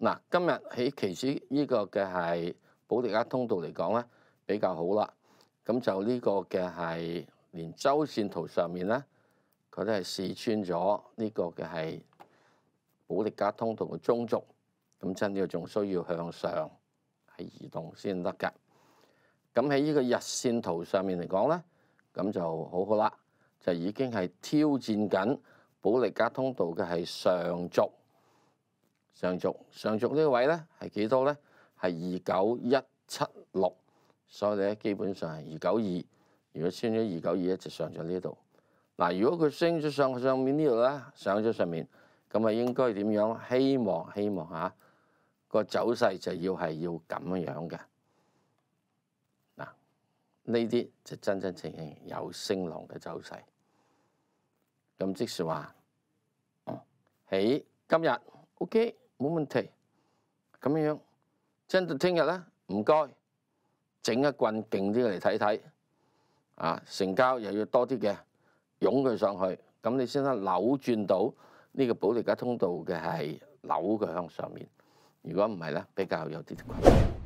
嗱，今日喺其次呢個嘅係保利加通道嚟講咧，比較好啦。咁就呢個嘅係連周線圖上面咧，佢都係試穿咗呢個嘅係保利加通道嘅中軸。咁真呢仲需要向上係移動先得嘅。咁喺呢個日線圖上面嚟講咧，咁就好好啦，就已經係挑戰緊保利加通道嘅係上軸。上續上續呢個位咧係幾多咧？係二九一七六，所以咧基本上係二九二。如果升咗二九二，一直上咗呢度。嗱，如果佢升咗上上面呢度咧，上咗上面，咁啊應該點樣？希望希望嚇個走勢就要係要咁樣嘅嗱，呢啲就真真正正有升浪嘅走勢。咁即是話，喺今日 OK。冇問題，咁樣真到聽日咧，唔該，整一棍勁啲嚟睇睇，啊，成交又要多啲嘅，涌佢上去，咁你先得扭轉到呢個保利加通道嘅係扭佢向上面，如果唔係咧，比較有啲困